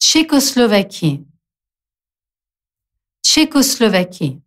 Tchécoslovaquie, Tchécoslovaquie.